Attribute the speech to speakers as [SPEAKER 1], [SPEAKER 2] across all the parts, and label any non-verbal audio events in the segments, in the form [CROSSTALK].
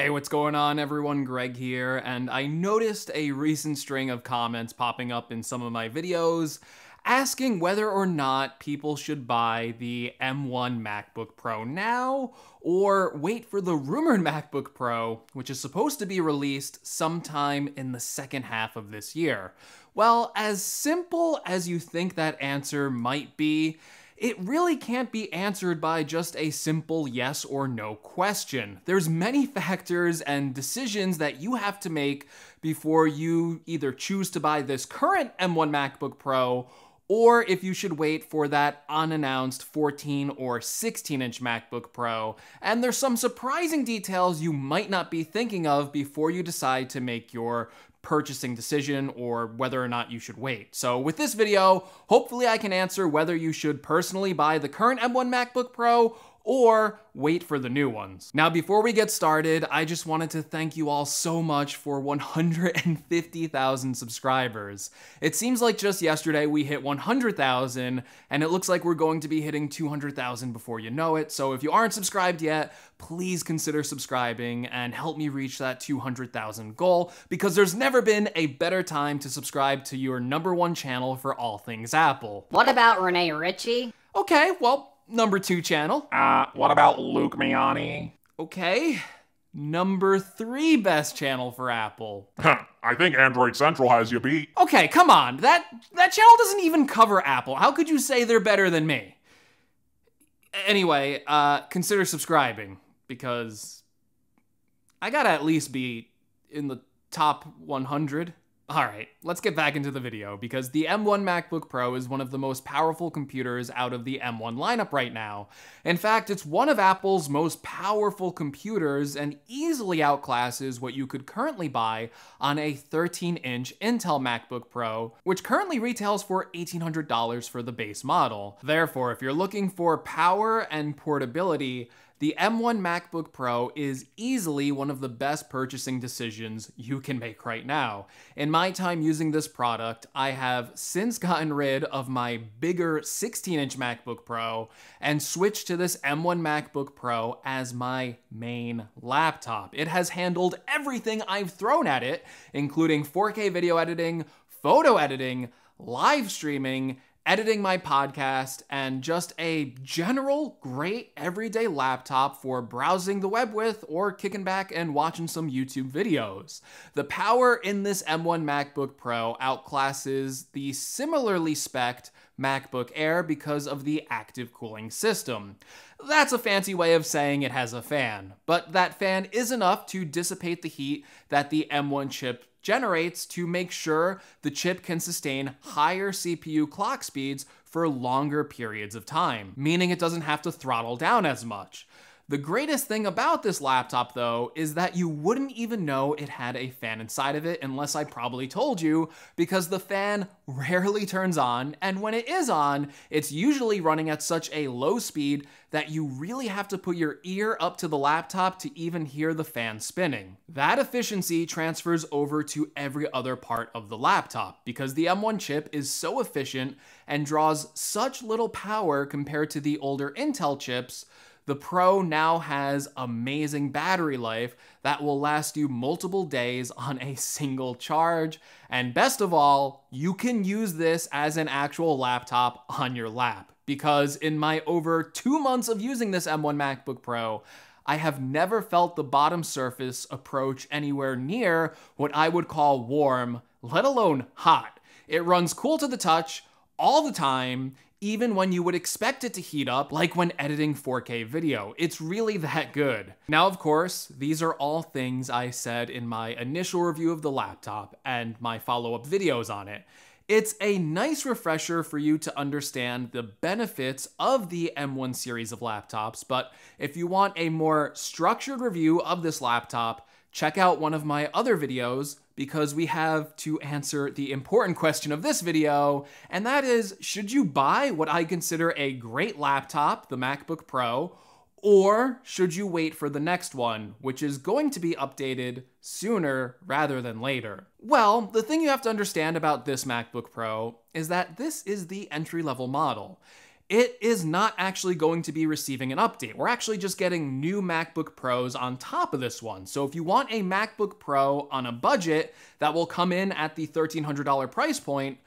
[SPEAKER 1] Hey, what's going on, everyone? Greg here, and I noticed a recent string of comments popping up in some of my videos asking whether or not people should buy the M1 MacBook Pro now or wait for the rumored MacBook Pro, which is supposed to be released sometime in the second half of this year. Well, as simple as you think that answer might be, it really can't be answered by just a simple yes or no question. There's many [LAUGHS] factors and decisions that you have to make before you either choose to buy this current M1 MacBook Pro or if you should wait for that unannounced 14 or 16 inch MacBook Pro. And there's some surprising details you might not be thinking of before you decide to make your purchasing decision or whether or not you should wait. So with this video, hopefully I can answer whether you should personally buy the current M1 MacBook Pro or wait for the new ones. Now, before we get started, I just wanted to thank you all so much for 150,000 subscribers. It seems like just yesterday we hit 100,000, and it looks like we're going to be hitting 200,000 before you know it. So if you aren't subscribed yet, please consider subscribing and help me reach that 200,000 goal because there's never been a better time to subscribe to your number one channel for all things Apple. What about Renee Ritchie? Okay, well, number two channel. Uh, what about Luke Miani? Okay. Number three best channel for Apple. [LAUGHS] I think Android Central has you beat. Okay, come on. That that channel doesn't even cover Apple. How could you say they're better than me? Anyway, uh, consider subscribing because I gotta at least be in the top 100. All right, let's get back into the video because the M1 MacBook Pro is one of the most powerful computers out of the M1 lineup right now. In fact, it's one of Apple's most powerful computers and easily outclasses what you could currently buy on a 13-inch Intel MacBook Pro, which currently retails for $1,800 for the base model. Therefore, if you're looking for power and portability, the M1 MacBook Pro is easily one of the best purchasing decisions you can make right now. In my time using this product, I have since gotten rid of my bigger 16 inch MacBook Pro and switched to this M1 MacBook Pro as my main laptop. It has handled everything I've thrown at it, including 4K video editing, photo editing, live streaming, editing my podcast, and just a general great everyday laptop for browsing the web with or kicking back and watching some YouTube videos. The power in this M1 MacBook Pro outclasses the similarly specced MacBook Air because of the active cooling system. That's a fancy way of saying it has a fan, but that fan is enough to dissipate the heat that the M1 chip generates to make sure the chip can sustain higher CPU clock speeds for longer periods of time, meaning it doesn't have to throttle down as much. The greatest thing about this laptop though is that you wouldn't even know it had a fan inside of it unless I probably told you because the fan rarely turns on and when it is on, it's usually running at such a low speed that you really have to put your ear up to the laptop to even hear the fan spinning. That efficiency transfers over to every other part of the laptop because the M1 chip is so efficient and draws such little power compared to the older Intel chips the Pro now has amazing battery life that will last you multiple days on a single charge. And best of all, you can use this as an actual laptop on your lap. Because in my over two months of using this M1 MacBook Pro, I have never felt the bottom surface approach anywhere near what I would call warm, let alone hot. It runs cool to the touch all the time even when you would expect it to heat up, like when editing 4K video. It's really that good. Now, of course, these are all things I said in my initial review of the laptop and my follow-up videos on it. It's a nice refresher for you to understand the benefits of the M1 series of laptops, but if you want a more structured review of this laptop, check out one of my other videos because we have to answer the important question of this video, and that is, should you buy what I consider a great laptop, the MacBook Pro, or should you wait for the next one, which is going to be updated sooner rather than later? Well, the thing you have to understand about this MacBook Pro is that this is the entry level model it is not actually going to be receiving an update. We're actually just getting new MacBook Pros on top of this one. So if you want a MacBook Pro on a budget that will come in at the $1,300 price point,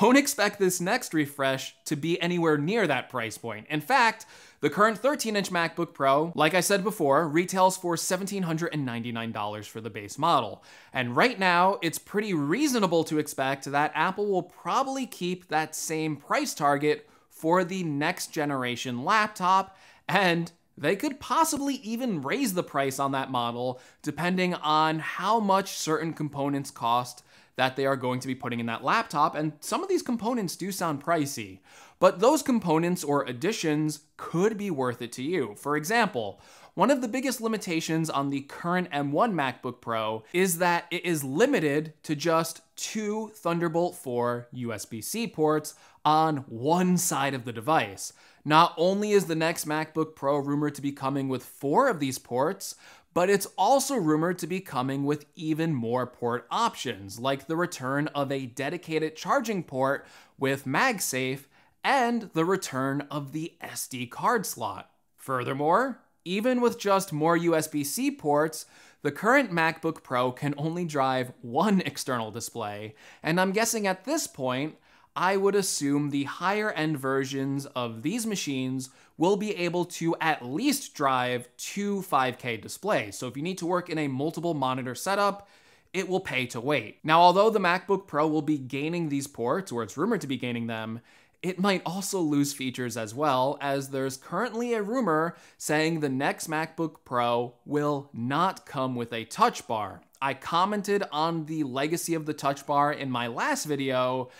[SPEAKER 1] don't expect this next refresh to be anywhere near that price point. In fact, the current 13 inch MacBook Pro, like I said before, retails for $1,799 for the base model. And right now, it's pretty reasonable to expect that Apple will probably keep that same price target for the next generation laptop, and they could possibly even raise the price on that model depending on how much certain components cost that they are going to be putting in that laptop, and some of these components do sound pricey. But those components or additions could be worth it to you. For example, one of the biggest limitations on the current M1 MacBook Pro is that it is limited to just two Thunderbolt 4 USB-C ports on one side of the device. Not only is the next MacBook Pro rumored to be coming with four of these ports, but it's also rumored to be coming with even more port options, like the return of a dedicated charging port with MagSafe and the return of the SD card slot. Furthermore, even with just more USB C ports, the current MacBook Pro can only drive one external display, and I'm guessing at this point, I would assume the higher end versions of these machines will be able to at least drive two 5K displays. So if you need to work in a multiple monitor setup, it will pay to wait. Now, although the MacBook Pro will be gaining these ports, or it's rumored to be gaining them, it might also lose features as well, as there's currently a rumor saying the next MacBook Pro will not come with a touch bar. I commented on the legacy of the touch bar in my last video,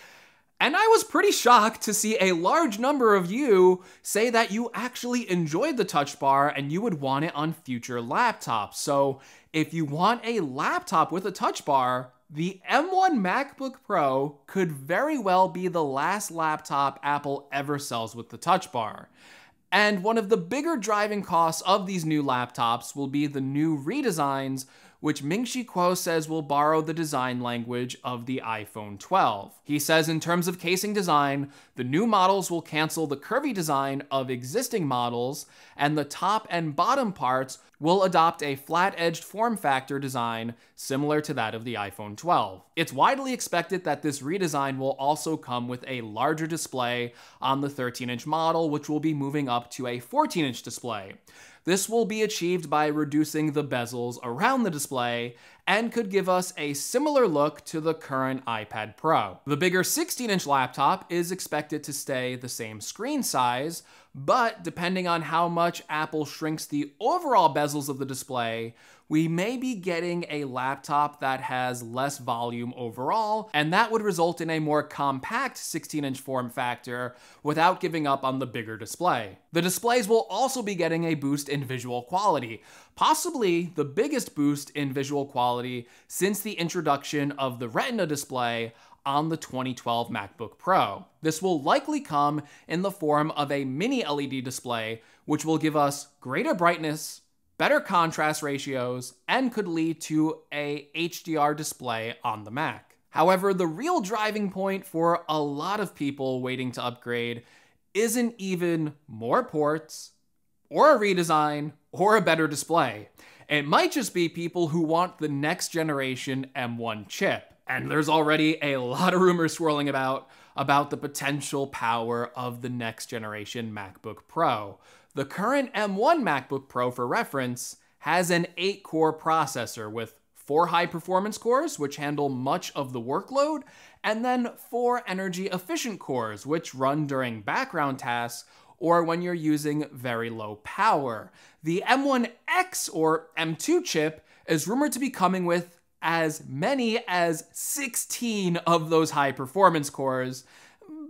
[SPEAKER 1] and I was pretty shocked to see a large number of you say that you actually enjoyed the touch bar and you would want it on future laptops. So if you want a laptop with a touch bar, the M1 MacBook Pro could very well be the last laptop Apple ever sells with the touch bar. And one of the bigger driving costs of these new laptops will be the new redesigns, which Ming Chi Kuo says will borrow the design language of the iPhone 12. He says, in terms of casing design, the new models will cancel the curvy design of existing models, and the top and bottom parts will adopt a flat edged form factor design similar to that of the iPhone 12. It's widely expected that this redesign will also come with a larger display on the 13 inch model, which will be moving up to a 14 inch display. This will be achieved by reducing the bezels around the display and could give us a similar look to the current iPad Pro. The bigger 16-inch laptop is expected to stay the same screen size, but depending on how much Apple shrinks the overall bezels of the display, we may be getting a laptop that has less volume overall, and that would result in a more compact 16 inch form factor without giving up on the bigger display. The displays will also be getting a boost in visual quality, possibly the biggest boost in visual quality since the introduction of the Retina display on the 2012 MacBook Pro. This will likely come in the form of a mini LED display, which will give us greater brightness, better contrast ratios, and could lead to a HDR display on the Mac. However, the real driving point for a lot of people waiting to upgrade isn't even more ports, or a redesign, or a better display. It might just be people who want the next generation M1 chip. And there's already a lot of rumors swirling about about the potential power of the next generation MacBook Pro. The current M1 MacBook Pro, for reference, has an 8 core processor with four high performance cores, which handle much of the workload, and then four energy efficient cores, which run during background tasks or when you're using very low power. The M1X or M2 chip is rumored to be coming with as many as 16 of those high performance cores,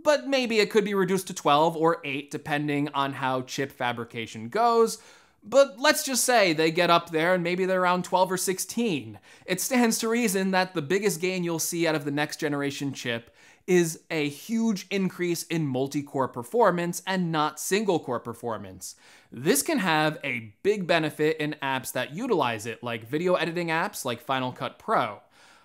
[SPEAKER 1] but maybe it could be reduced to 12 or 8 depending on how chip fabrication goes. But let's just say they get up there and maybe they're around 12 or 16. It stands to reason that the biggest gain you'll see out of the next generation chip is a huge increase in multi-core performance and not single-core performance. This can have a big benefit in apps that utilize it, like video editing apps like Final Cut Pro.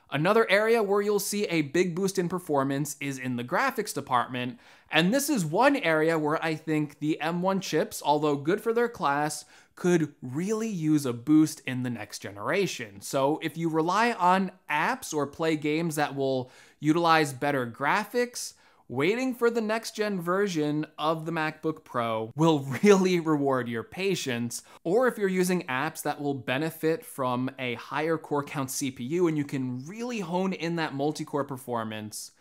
[SPEAKER 1] Another area where you'll see a big boost in performance is in the graphics department, and this is one area where I think the M1 chips, although good for their class, could really use a boost in the next generation. So if you rely on apps or play games that will utilize better graphics, waiting for the next gen version of the MacBook Pro will [LAUGHS] really reward your patience. Or if you're using apps that will benefit from a higher core count CPU and you can really hone in that multi core performance,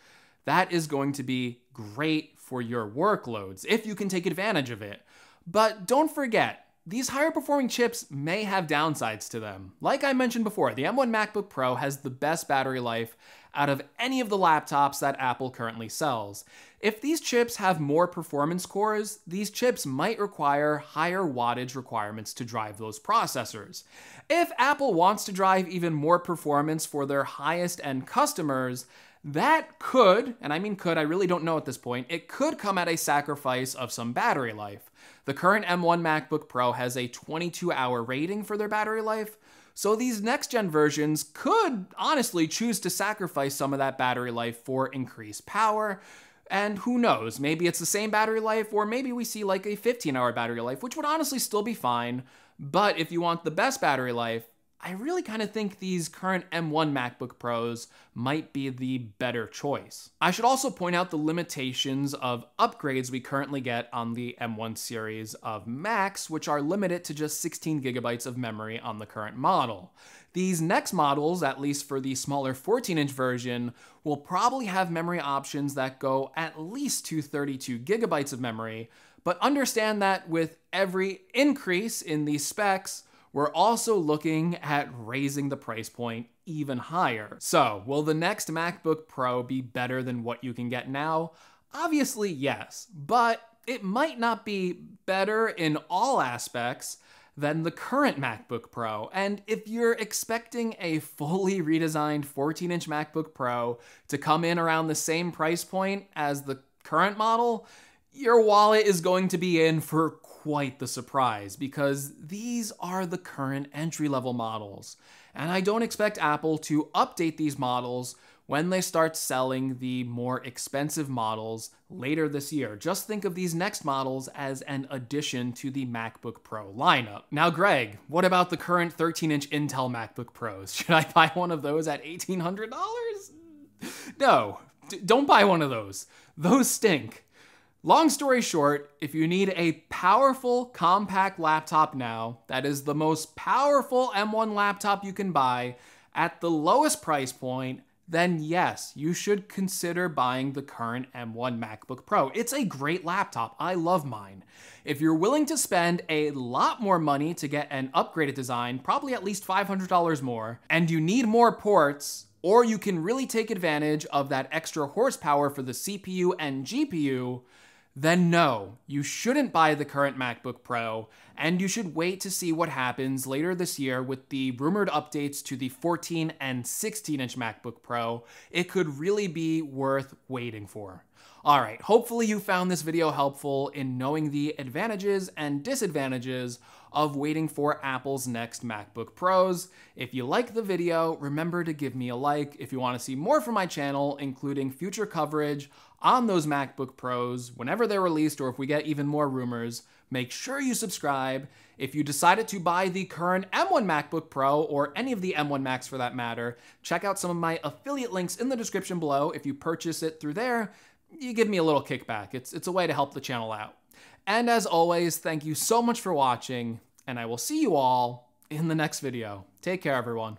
[SPEAKER 1] that is going to be great for your workloads if you can take advantage of it. But don't forget, these higher performing chips may have downsides to them. Like I mentioned before, the M1 MacBook Pro has the best battery life out of any of the laptops that Apple currently sells. If these chips have more performance cores, these chips might require higher wattage requirements to drive those processors. If Apple wants to drive even more performance for their highest end customers, that could, and I mean could, I really don't know at this point, it could come at a sacrifice of some battery life. The current M1 MacBook Pro has a 22 hour rating for their battery life, so these next gen versions could honestly choose to sacrifice some of that battery life for increased power. And who knows, maybe it's the same battery life, or maybe we see like a 15 hour battery life, which would honestly still be fine. But if you want the best battery life, I really kind of think these current M1 MacBook Pros might be the better choice. I should also point out the limitations of upgrades we currently get on the M1 series of Macs, which are limited to just 16 gigabytes of memory on the current model. These next models, at least for the smaller 14 inch version, will probably have memory options that go at least to 32 gigabytes of memory, but understand that with every increase in these specs, we're also looking at raising the price point even higher. So, will the next MacBook Pro be better than what you can get now? Obviously, yes, but it might not be better in all aspects than the current MacBook Pro. And if you're expecting a fully redesigned 14 inch MacBook Pro to come in around the same price point as the current model, your wallet is going to be in for quite the surprise because these are the current entry level models. And I don't expect Apple to update these models when they start selling the more expensive models later this year. Just think of these next models as an addition to the MacBook Pro lineup. Now, Greg, what about the current 13 inch Intel MacBook Pros? [LAUGHS] Should I buy one of those at $1,800? No, don't buy one of those. Those stink. Long story short, if you need a powerful compact laptop now, that is the most powerful M1 laptop you can buy at the lowest price point, then yes, you should consider buying the current M1 MacBook Pro. It's a great laptop. I love mine. If you're willing to spend a lot more money to get an upgraded design, probably at least $500 more, and you need more ports, or you can really take advantage of that extra horsepower for the CPU and GPU, then no, you shouldn't buy the current MacBook Pro, and you should wait to see what happens later this year with the rumored updates to the 14 and 16 inch MacBook Pro. It could really be worth waiting for. Alright, hopefully you found this video helpful in knowing the advantages and disadvantages of waiting for Apple's next MacBook Pros. If you like the video, remember to give me a like. If you wanna see more from my channel, including future coverage on those MacBook Pros, whenever they're released, or if we get even more rumors, make sure you subscribe. If you decided to buy the current M1 MacBook Pro or any of the M1 Macs for that matter, check out some of my affiliate links in the description below. If you purchase it through there, you give me a little kickback. It's, it's a way to help the channel out. And as always, thank you so much for watching, and I will see you all in the next video. Take care, everyone.